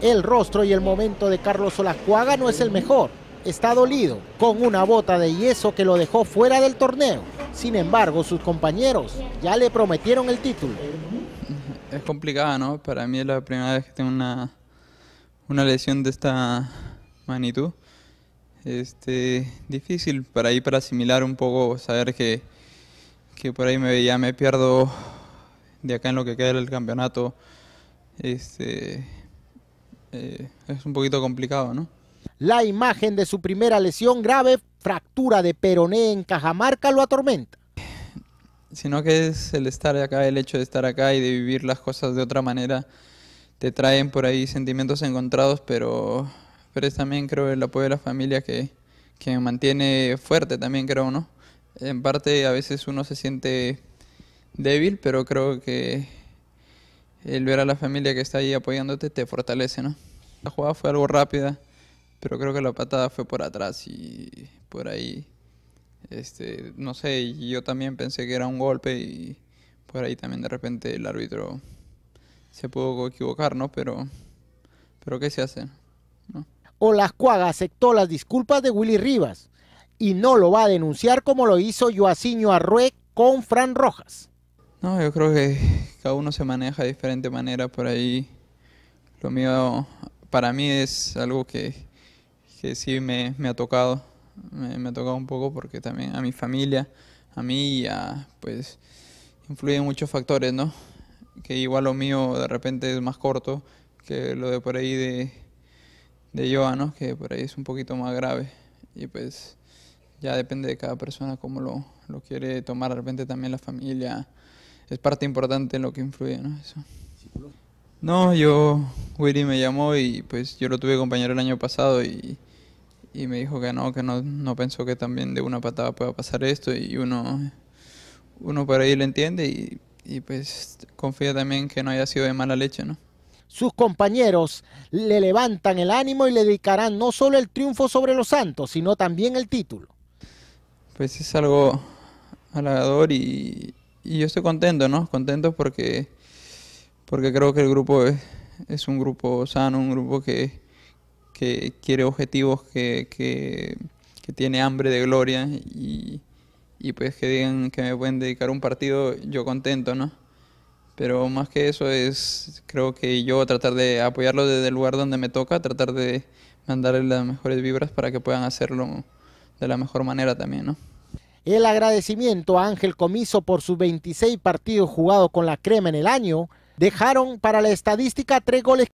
El rostro y el momento de Carlos Solacuaga no es el mejor. Está dolido, con una bota de yeso que lo dejó fuera del torneo. Sin embargo, sus compañeros ya le prometieron el título. Es complicada, ¿no? Para mí es la primera vez que tengo una, lesión de esta magnitud. Este, difícil para ir para asimilar un poco, saber que, por ahí me, veía, me pierdo de acá en lo que queda el campeonato. Este, eh, es un poquito complicado, ¿no? La imagen de su primera lesión grave, fractura de peroné en Cajamarca, lo atormenta. Sino que es el estar acá, el hecho de estar acá y de vivir las cosas de otra manera, te traen por ahí sentimientos encontrados, pero, pero es también creo el apoyo de la familia que, mantiene fuerte también creo, ¿no? En parte a veces uno se siente débil, pero creo que el ver a la familia que está ahí apoyándote te fortalece, ¿no? La jugada fue algo rápida, pero creo que la patada fue por atrás y por ahí, este, no sé, yo también pensé que era un golpe y por ahí también de repente el árbitro se pudo equivocar, ¿no? Pero, pero ¿qué se hace? ¿No? cuagas, aceptó las disculpas de Willy Rivas y no lo va a denunciar como lo hizo Joaciño Arrué con Fran Rojas. No, yo creo que cada uno se maneja de diferente manera por ahí. Lo mío, para mí es algo que, que sí me, me, ha tocado, me, ha tocado un poco porque también a mi familia, a mí, a, pues influyen muchos factores, ¿no? Que igual lo mío de repente es más corto que lo de por ahí de, de Joa, ¿no? Que por ahí es un poquito más grave y pues ya depende de cada persona cómo lo, lo quiere tomar, de repente también la familia es parte importante en lo que influye, ¿no? Eso. No, yo, Willy me llamó y pues yo lo tuve compañero el año pasado y, me dijo que no, que no, no, pensó que también de una patada pueda pasar esto y uno, uno por ahí lo entiende y, y pues confía también que no haya sido de mala leche, ¿no? sus compañeros le levantan el ánimo y le dedicarán no solo el triunfo sobre los Santos, sino también el título. Pues es algo halagador y, y yo estoy contento, ¿no? Contento porque, porque creo que el grupo es, un grupo sano, un grupo que, que quiere objetivos, que, que, tiene hambre de gloria y, pues que digan que me pueden dedicar un partido, yo contento, ¿no? Pero más que eso es, creo que yo tratar de apoyarlo desde el lugar donde me toca, tratar de mandarle las mejores vibras para que puedan hacerlo de la mejor manera también, ¿no? El agradecimiento a Ángel Comiso por sus 26 partidos jugados con la crema en el año dejaron para la estadística tres goles